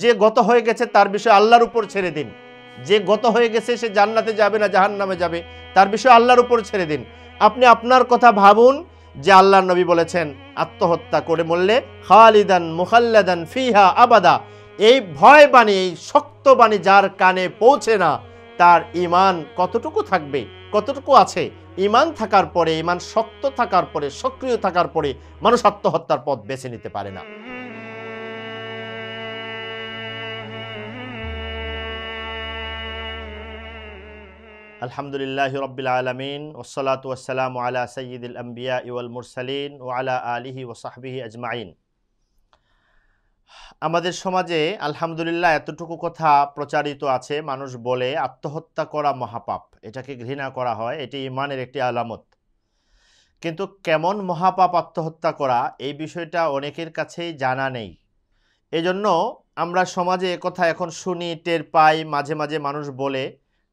যে গত হয়ে গেছে তার বিষয়ে আল্লাহর উপর ছেড়ে দিন যে গত হয়ে গেছে সে জান্নাতে যাবে না জাহান নামে যাবে তার বিষয়ে আল্লাহর উপর ছেড়ে দিন আপনি আপনার কথা ভাবুন যে আল্লাহ নবী বলেছেন আত্মহত্যা করে মরলে খালিদান মুখাল্লাদান ফিহা আবাদা এই ভয় বাণী এই শক্ত বাণী যার কানে পৌঁছে না তার ইমান কতটুকু থাকবে কতটুকু আছে ইমান থাকার পরে ইমান শক্ত থাকার পরে সক্রিয় থাকার পরে মানুষ আত্মহত্যার পথ বেছে নিতে পারে না আলহামদুলিল্লাহ রবিল আলমিন ওসলাত ওসালাম আলা সঈদুল আম্বিয়া ইউল মুরসালিন ও আলা আলিহি ওসাহবিহি আজমাইন আমাদের সমাজে আলহামদুলিল্লাহ এতটুকু কথা প্রচারিত আছে মানুষ বলে আত্মহত্যা করা মহাপাপ এটাকে ঘৃণা করা হয় এটি ইমানের একটি আলামত কিন্তু কেমন মহাপাপ আত্মহত্যা করা এই বিষয়টা অনেকের কাছেই জানা নেই এজন্য আমরা সমাজে কথা এখন শুনি টের পাই মাঝে মাঝে মানুষ বলে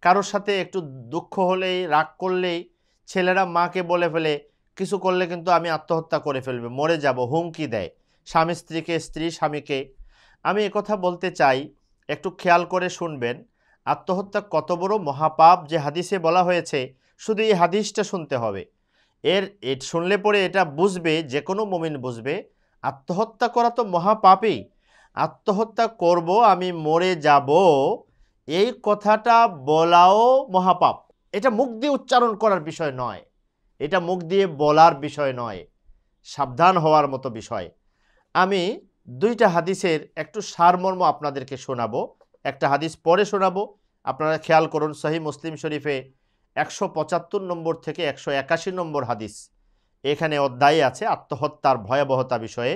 কারোর সাথে একটু দুঃখ হলেই রাগ করলেই ছেলেরা মাকে বলে ফেলে কিছু করলে কিন্তু আমি আত্মহত্যা করে ফেলবে মরে যাব হুমকি দেয় স্বামী স্ত্রীকে স্ত্রী স্বামীকে আমি কথা বলতে চাই একটু খেয়াল করে শুনবেন আত্মহত্যা কত বড় মহাপাপ যে হাদিসে বলা হয়েছে শুধু এই হাদিসটা শুনতে হবে এর শুনলে পরে এটা বুঝবে যে কোনো মমিন বুঝবে আত্মহত্যা করা তো মহাপাপই আত্মহত্যা করব আমি মরে যাব এই কথাটা বলাও মহাপাপ এটা মুখ দিয়ে উচ্চারণ করার বিষয় নয় এটা মুখ দিয়ে বলার বিষয় নয় সাবধান হওয়ার মতো বিষয় আমি দুইটা হাদিসের একটু সারমর্ম আপনাদেরকে শোনাবো একটা হাদিস পরে শোনাবো আপনারা খেয়াল করুন সহি মুসলিম শরীফে একশো পঁচাত্তর নম্বর থেকে একশো একাশি নম্বর হাদিস এখানে অধ্যায়ে আছে আত্মহত্যার ভয়াবহতা বিষয়ে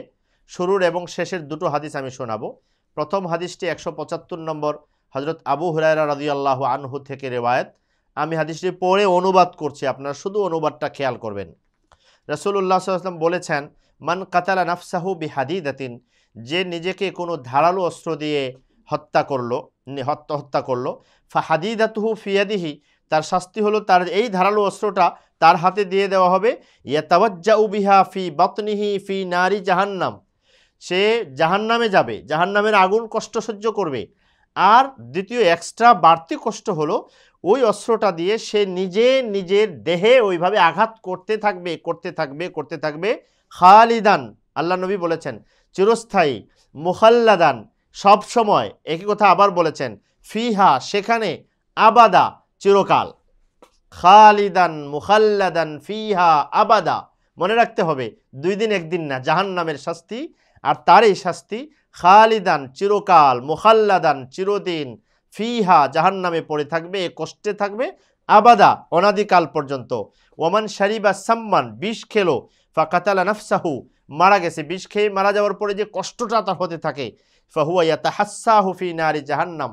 শুরুর এবং শেষের দুটো হাদিস আমি শোনাবো প্রথম হাদিসটি একশো পঁচাত্তর নম্বর হজরত আবু হুরায়রা রাজি আল্লাহ আনহু থেকে রেওয়ায়ত আমি হাদিসটি পড়ে অনুবাদ করছি আপনারা শুধু অনুবাদটা খেয়াল করবেন রসুল্লাহ সাল্লাম বলেছেন মান কাতালা নাফসাহু দাতিন যে নিজেকে কোনো ধারালো অস্ত্র দিয়ে হত্যা করলো হত্যা হত্যা করলো ফাহাদিদাতুহু ফিয়াদিহি তার শাস্তি হলো তার এই ধারালো অস্ত্রটা তার হাতে দিয়ে দেওয়া হবে উ উবিহা ফি বতনিহি ফি নারী জাহান্নাম সে জাহান্নামে যাবে জাহান্নামের আগুন কষ্ট সহ্য করবে আর দ্বিতীয় এক্সট্রা বাড়তি কষ্ট হলো ওই অস্ত্রটা দিয়ে সে নিজে নিজের দেহে ওইভাবে আঘাত করতে থাকবে করতে থাকবে করতে থাকবে খালিদান আল্লাহ নবী বলেছেন চিরস্থায়ী মোহাল্লাদান সব সময় একই কথা আবার বলেছেন ফিহা সেখানে আবাদা চিরকাল খালিদান মুখাল্লাদান ফিহা আবাদা মনে রাখতে হবে দুই দিন একদিন না জাহান নামের শাস্তি আর তারই শাস্তি খালিদান চিরকাল মোহাল্লাদান চিরদিন ফিহা জাহান নামে পড়ে থাকবে এ কষ্টে থাকবে আবাদা অনাদিকাল পর্যন্ত ওমান শারিবা সাম্মান বিষ খেলো ফাকাতালা নাফসাহু মারা গেছে বিষ খেয়ে মারা যাওয়ার পরে যে কষ্টটা তার হতে থাকে ফাহুয়া তাহাসা হুফি নারী জাহান্নাম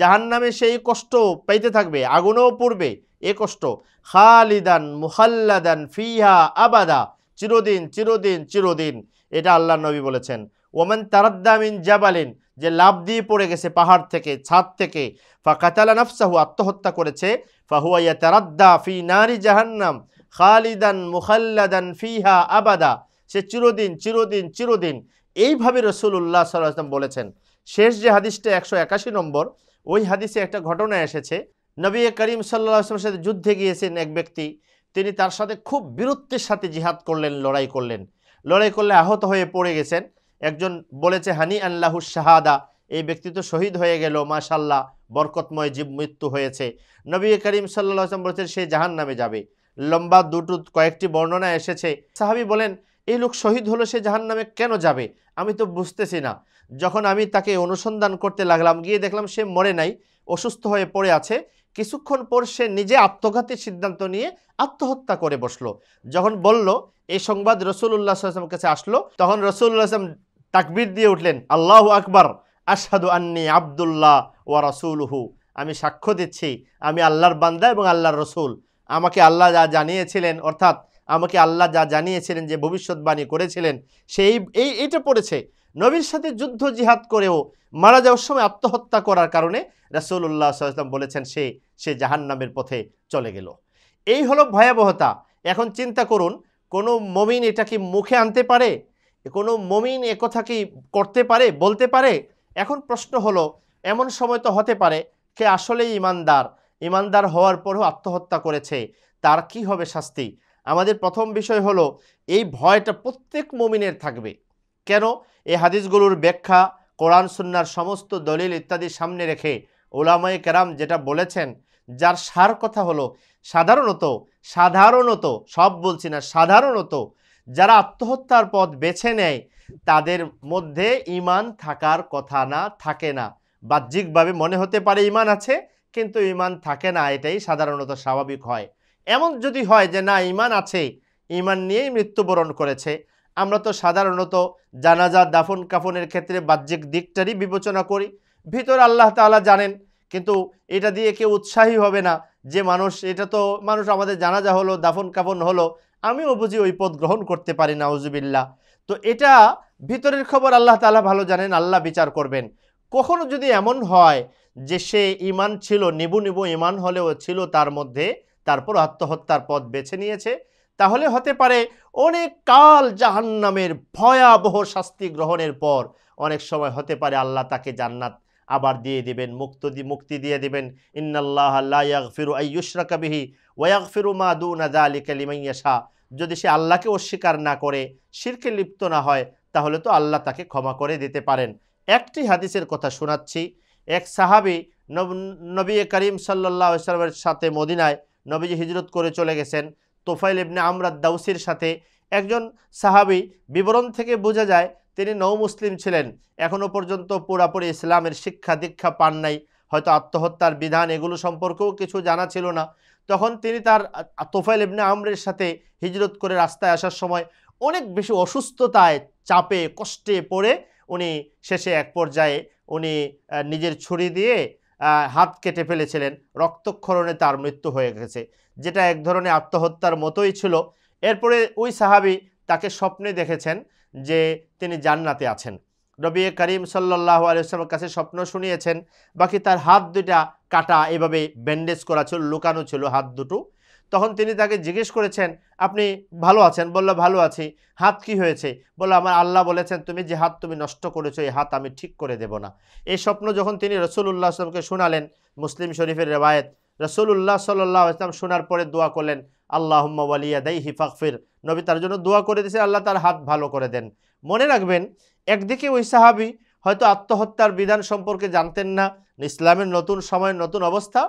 জাহান্নামে সেই কষ্ট পাইতে থাকবে আগুনও পড়বে এ কষ্ট খালিদান মুহাল্লাদান ফিহা আবাদা চিরদিন চিরদিন চিরদিন এটা আল্লাহ নবী বলেছেন ওমেন তারাদ্দামিন জাবালিন যে লাভ দিয়ে পড়ে গেছে পাহাড় থেকে ছাদ থেকে ফা কাতালা নফসাহু আত্মহত্যা করেছে ফাহুয়া তারাদ্দা ফি নারি জাহান্নাম খালিদান মুখাল্লাদান ফিহা আবাদা সে চিরদিন চিরদিন চিরদিন এইভাবে রসুল্লাহ সাল্লাম বলেছেন শেষ যে হাদিসটা একশো একাশি নম্বর ওই হাদিসে একটা ঘটনা এসেছে নবী করিম সাল্লা সাথে যুদ্ধে গিয়েছেন এক ব্যক্তি তিনি তার সাথে খুব বীরত্বের সাথে জিহাদ করলেন লড়াই করলেন লড়াই করলে আহত হয়ে পড়ে গেছেন একজন বলেছে হানি আল্লাহু শাহাদা এই ব্যক্তি তো শহীদ হয়ে গেল মাশাল্লাহ বরকতময় জীব মৃত্যু হয়েছে নবী করিম সাল্লাহ আসলাম বলেছেন সে জাহান নামে যাবে লম্বা দুটো কয়েকটি বর্ণনা এসেছে সাহাবি বলেন এই লোক শহীদ হলো সে জাহান নামে কেন যাবে আমি তো বুঝতেছি না যখন আমি তাকে অনুসন্ধান করতে লাগলাম গিয়ে দেখলাম সে মরে নাই অসুস্থ হয়ে পড়ে আছে কিছুক্ষণ পর সে নিজে আত্মঘাতী সিদ্ধান্ত নিয়ে আত্মহত্যা করে বসলো যখন বলল এই সংবাদ রসুল্লাহ আসলামের কাছে আসলো তখন রসুল্লাহ তাকবির দিয়ে উঠলেন আল্লাহ আকবর আসাদু আন্নি আবদুল্লাহ ওয়া রসুলহু আমি সাক্ষ্য দিচ্ছি আমি আল্লাহর বান্দা এবং আল্লাহর রসুল আমাকে আল্লাহ যা জানিয়েছিলেন অর্থাৎ আমাকে আল্লাহ যা জানিয়েছিলেন যে ভবিষ্যৎবাণী করেছিলেন সেই এই এটা পড়েছে নবীর সাথে যুদ্ধ জিহাদ করেও মারা যাওয়ার সময় আত্মহত্যা করার কারণে উল্লাহ সাল্লাম বলেছেন সে সে জাহান্নামের পথে চলে গেল এই হলো ভয়াবহতা এখন চিন্তা করুন কোনো মমিন এটা কি মুখে আনতে পারে কোনো মমিন একথা কি করতে পারে বলতে পারে এখন প্রশ্ন হলো এমন সময় তো হতে পারে কে আসলেই ইমানদার ইমানদার হওয়ার পরেও আত্মহত্যা করেছে তার কি হবে শাস্তি আমাদের প্রথম বিষয় হলো এই ভয়টা প্রত্যেক মমিনের থাকবে কেন এই হাদিসগুলোর ব্যাখ্যা কোরআন সুন্নার সমস্ত দলিল ইত্যাদি সামনে রেখে ওলামায় কেরাম যেটা বলেছেন যার সার কথা হলো সাধারণত সাধারণত সব বলছি না সাধারণত যারা আত্মহত্যার পথ বেছে নেয় তাদের মধ্যে ইমান থাকার কথা না থাকে না বাহ্যিকভাবে মনে হতে পারে ইমান আছে কিন্তু ইমান থাকে না এটাই সাধারণত স্বাভাবিক হয় এমন যদি হয় যে না ইমান আছে ইমান নিয়েই মৃত্যুবরণ করেছে আমরা তো সাধারণত জানাজা দাফন কাফনের ক্ষেত্রে বাহ্যিক দিকটারই বিবেচনা করি ভিতর আল্লাহ তালা জানেন কিন্তু এটা দিয়ে কেউ উৎসাহী হবে না যে মানুষ এটা তো মানুষ আমাদের জানাজা হলো দাফন কাফন হলো আমিও বুঝি ওই পদ গ্রহণ করতে পারি না নাউজুবিল্লা তো এটা ভিতরের খবর আল্লাহ তালা ভালো জানেন আল্লাহ বিচার করবেন কখনো যদি এমন হয় যে সে ইমান ছিল নিবু নিবু ইমান হলেও ছিল তার মধ্যে তারপর আত্মহত্যার পথ বেছে নিয়েছে তাহলে হতে পারে অনেক কাল জাহান্নামের ভয়াবহ শাস্তি গ্রহণের পর অনেক সময় হতে পারে আল্লাহ তাকে জান্নাত আবার দিয়ে দিবেন মুক্ত মুক্তি দিয়ে দিবেন ইন্নাল্লাহ আল্লাহ ফিরু আয়ুসরা কবিহি ওয়াগ ফিরু মা দু নাজা আলী কালিমাইয়াশা যদি সে আল্লাহকে অস্বীকার না করে শিরকে লিপ্ত না হয় তাহলে তো আল্লাহ তাকে ক্ষমা করে দিতে পারেন একটি হাদিসের কথা শোনাচ্ছি এক সাহাবি নবী করিম সাল্লাহ ইসলামের সাথে মদিনায় নবীজি হিজরত করে চলে গেছেন তোফাইল ইবনে আমরাদ দাউসির সাথে একজন সাহাবি বিবরণ থেকে বোঝা যায় তিনি নৌ মুসলিম ছিলেন এখনও পর্যন্ত পুরাপুরি ইসলামের শিক্ষা দীক্ষা পান নাই হয়তো আত্মহত্যার বিধান এগুলো সম্পর্কেও কিছু জানা ছিল না তখন তিনি তার তোফাইল ইবনে আমরের সাথে হিজরত করে রাস্তায় আসার সময় অনেক বেশি অসুস্থতায় চাপে কষ্টে পড়ে উনি শেষে এক পর্যায়ে উনি নিজের ছুরি দিয়ে হাত কেটে ফেলেছিলেন রক্তক্ষরণে তার মৃত্যু হয়ে গেছে যেটা এক ধরনের আত্মহত্যার মতোই ছিল এরপরে ওই সাহাবি তাকে স্বপ্নে দেখেছেন যে তিনি জান্নাতে আছেন রবি করিম সাল্লাহ আলিয়াল্লামের কাছে স্বপ্ন শুনিয়েছেন বাকি তার হাত দুটা কাটা এভাবে ব্যান্ডেজ করা ছিল লুকানো ছিল হাত দুটো তখন তিনি তাকে জিজ্ঞেস করেছেন আপনি ভালো আছেন বললো ভালো আছি হাত কি হয়েছে বললো আমার আল্লাহ বলেছেন তুমি যে হাত তুমি নষ্ট করেছো এই হাত আমি ঠিক করে দেব না এই স্বপ্ন যখন তিনি রসুল্লাহ আসলামকে শোনালেন মুসলিম শরীফের রেবায়েত উল্লাহ সাল্লাহ ইসলাম শোনার পরে দোয়া করলেন আল্লাহ ওয়ালিয়া দেই হিফাকফির নবী তার জন্য দোয়া করে দিয়েছে আল্লাহ তার হাত ভালো করে দেন মনে রাখবেন একদিকে ওই সাহাবি হয়তো আত্মহত্যার বিধান সম্পর্কে জানতেন না ইসলামের নতুন সময়ের নতুন অবস্থা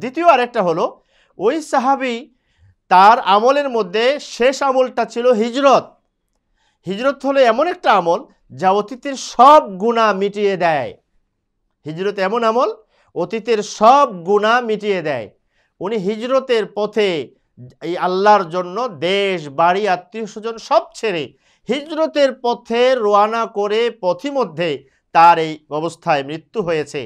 দ্বিতীয় আরেকটা হলো ওই সাহাবি তার আমলের মধ্যে শেষ আমলটা ছিল হিজরত হিজরত হলো এমন একটা আমল যা অতীতের সব গুণা মিটিয়ে দেয় হিজরত এমন আমল অতীতের সব গুণা মিটিয়ে দেয় উনি হিজরতের পথে এই আল্লাহর জন্য দেশ বাড়ি আত্মীয় স্বজন সব ছেড়ে হিজরতের পথে রোয়ানা করে পথিমধ্যে তার এই অবস্থায় মৃত্যু হয়েছে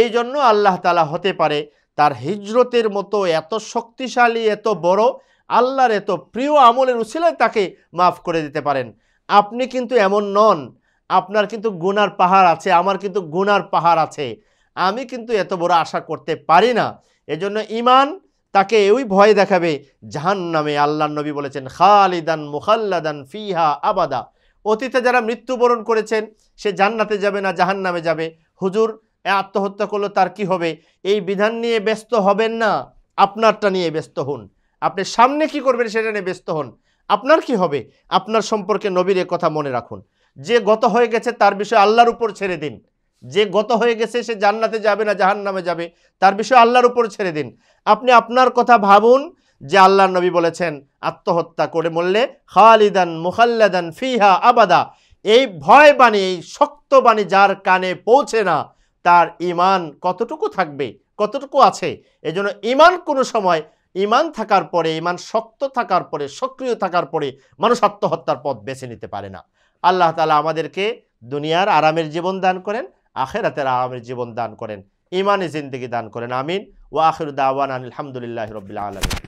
এই জন্য আল্লাহ তালা হতে পারে তার হিজরতের মতো এত শক্তিশালী এত বড় আল্লাহর এত প্রিয় আমলের উচিলায় তাকে মাফ করে দিতে পারেন আপনি কিন্তু এমন নন আপনার কিন্তু গুনার পাহাড় আছে আমার কিন্তু গুনার পাহাড় আছে আমি কিন্তু এত বড় আশা করতে পারি না এজন্য ইমান তাকে ওই ভয় দেখাবে জাহান নামে আল্লাহ নবী বলেছেন খালিদান মুখাল্লাদান ফিহা আবাদা অতীতে যারা মৃত্যুবরণ করেছেন সে জান্নাতে যাবে না জাহান নামে যাবে হুজুর আত্মহত্যা করলো তার কি হবে এই বিধান নিয়ে ব্যস্ত হবেন না আপনারটা নিয়ে ব্যস্ত হন আপনি সামনে কি করবেন সেটা নিয়ে ব্যস্ত হন আপনার কি হবে আপনার সম্পর্কে নবীর কথা মনে রাখুন যে গত হয়ে গেছে তার বিষয়ে আল্লাহর উপর ছেড়ে দিন যে গত হয়ে গেছে সে জান্নাতে যাবে না জাহান নামে যাবে তার বিষয় আল্লাহর উপর ছেড়ে দিন আপনি আপনার কথা ভাবুন যে আল্লাহ নবী বলেছেন আত্মহত্যা করে মরলে খালিদান মুখাল্লাদান ফিহা আবাদা এই ভয় বাণী এই শক্ত বাণী যার কানে পৌঁছে না তার ইমান কতটুকু থাকবে কতটুকু আছে এজন্য ইমান কোনো সময় ইমান থাকার পরে ইমান শক্ত থাকার পরে সক্রিয় থাকার পরে মানুষ আত্মহত্যার পথ বেছে নিতে পারে না আল্লাহ তালা আমাদেরকে দুনিয়ার আরামের জীবন দান করেন আখেরাতের আরামের জীবন দান করেন ইমানে জিন্দগি দান করেন আমিন ও আখির দাওয়ান আলহামদুলিল্লাহ রবিল আলমিন